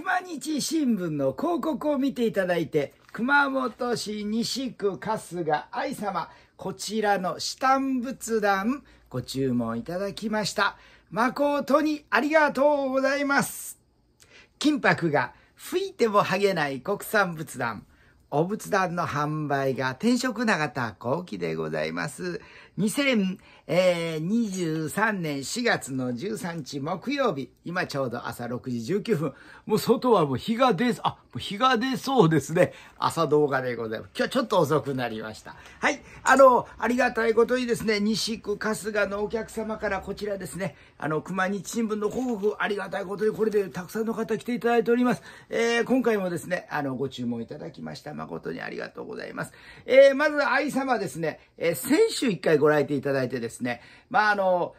熊日新聞の広告を見ていただいて、熊本市西区春日愛様、こちらの下嘆仏壇、ご注文いただきました。誠にありがとうございます。金箔が吹いても剥げない国産仏壇。お仏壇の販売が転職永田幸喜でございます。2023年4月の13日木曜日、今ちょうど朝6時19分、もう外はもう日が出、あ、もう日が出そうですね。朝動画でございます。今日ちょっと遅くなりました。はい、あの、ありがたいことにですね、西区春日のお客様からこちらですね、あの、熊日新聞の広告、ありがたいことにこれでたくさんの方来ていただいております。えー、今回もですね、あの、ご注文いただきました。誠にありがとうございます。えー、まず、愛様ですね、えー、先週一回ご来ていただいてですね、まあ、あの、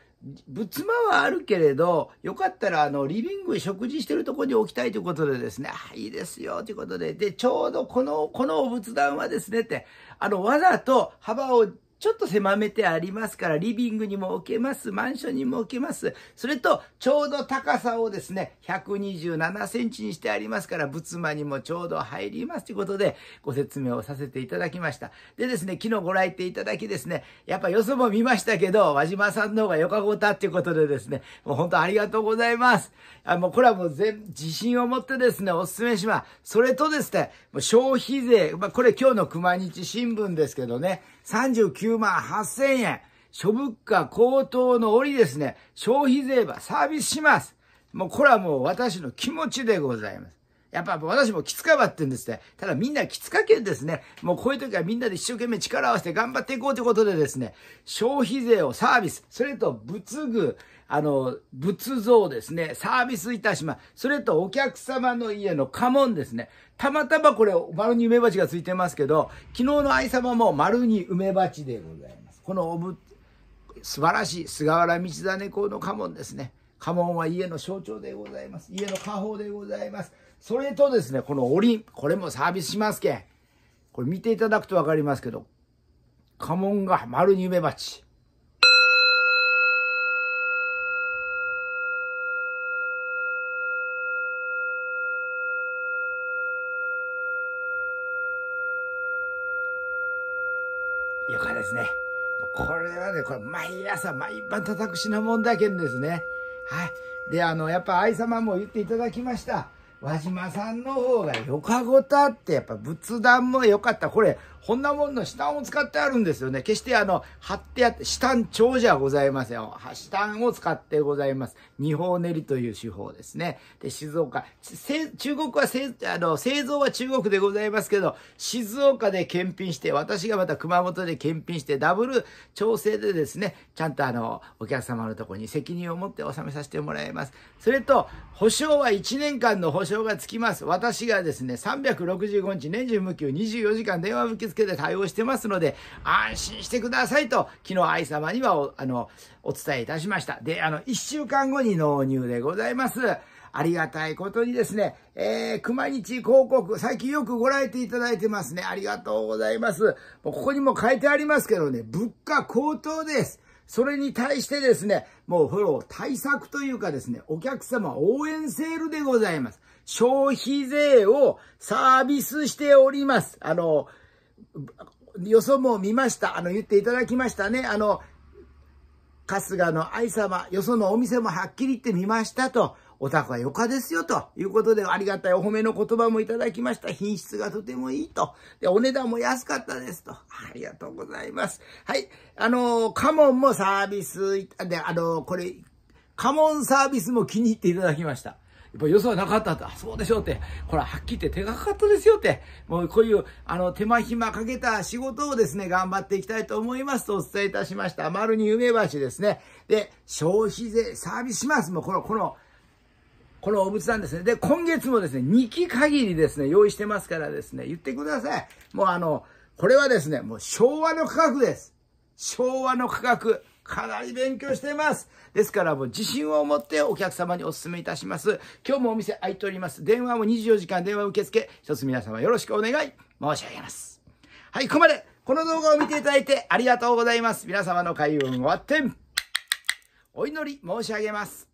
仏間はあるけれど、よかったら、あの、リビング食事してるとこに置きたいということでですね、あ、いいですよ、ということで、で、ちょうどこの、このお仏壇はですね、って、あの、わざと幅をちょっと狭めてありますから、リビングにも置けます、マンションにも置けます。それと、ちょうど高さをですね、127センチにしてありますから、仏間にもちょうど入りますということで、ご説明をさせていただきました。でですね、昨日ご来店いただきですね、やっぱよそも見ましたけど、和島さんの方がよかごたっていうことでですね、もう本当ありがとうございます。あもうこれはもう全、自信を持ってですね、お勧めします。それとですね、もう消費税、まあ、これ今日の熊日新聞ですけどね、39 9万8000円。諸物価高騰の折ですね、消費税はサービスします。もうこれはもう私の気持ちでございます。やっぱ私もきつかばってんですって。ただみんなきつかけんですね。もうこういう時はみんなで一生懸命力を合わせて頑張っていこうということでですね、消費税をサービス、それと仏具、あの、仏像ですね、サービスいたします。それとお客様の家の家紋ですね。たまたまこれ、丸に梅鉢がついてますけど、昨日の愛様も丸に梅鉢でございます。このおぶ、素晴らしい菅原道真公の家紋ですね。家紋は家の象徴でございます。家の家宝でございます。それとですね、このおりん、これもサービスしますけん。これ見ていただくとわかりますけど、家紋が丸に梅鉢。よかですね。これはね、これ毎朝毎晩叩く品物だけんですね。はい。で、あの、やっぱ愛様も言っていただきました。輪島さんの方がよかごたって、やっぱ仏壇も良かった。これ、こんなもんの下を使ってあるんですよね。決してあの、貼ってやって、下長じゃございませんよ。下を使ってございます。二方練りという手法ですね。で、静岡。中国は製あの製造は中国でございますけど、静岡で検品して、私がまた熊本で検品して、ダブル調整でですね、ちゃんとあの、お客様のとこに責任を持って納めさせてもらいます。それと、保証は1年間の保証がつきます。私がですね、365日年中無休24時間電話向きつけて対応してますので、安心してくださいと、昨日愛様にはお、あの、お伝えいたしました。で、あの、1週間後に納入でございます。ありがたいことにですね、えー、熊日広告、最近よくご来店いただいてますね。ありがとうございます。ここにも書いてありますけどね、物価高騰です。それに対してですね、もうフォロー対策というかですね、お客様応援セールでございます。消費税をサービスしております。あの、よそも見ました。あの、言っていただきましたね。あの、春日の愛様、よそのお店もはっきり言ってみましたと。お宅はよかですよ、ということで、ありがたいお褒めの言葉もいただきました。品質がとてもいいと。で、お値段も安かったですと。ありがとうございます。はい。あの、カモンもサービス、で、あの、これ、カモンサービスも気に入っていただきました。っぱよそはなかったと。そうでしょうって。これははっきり言って手がかかったですよって。もうこういう、あの、手間暇かけた仕事をですね、頑張っていきたいと思いますとお伝えいたしました。丸に夢橋ですね。で、消費税サービスします。もうこの、この、このお仏壇ですね。で、今月もですね、2期限りですね、用意してますからですね、言ってください。もうあの、これはですね、もう昭和の価格です。昭和の価格。かなり勉強しています。ですからもう自信を持ってお客様にお勧めいたします。今日もお店開いております。電話も24時間電話受付、一つ皆様よろしくお願い申し上げます。はい、ここまで。この動画を見ていただいてありがとうございます。皆様の開運終わってお祈り申し上げます。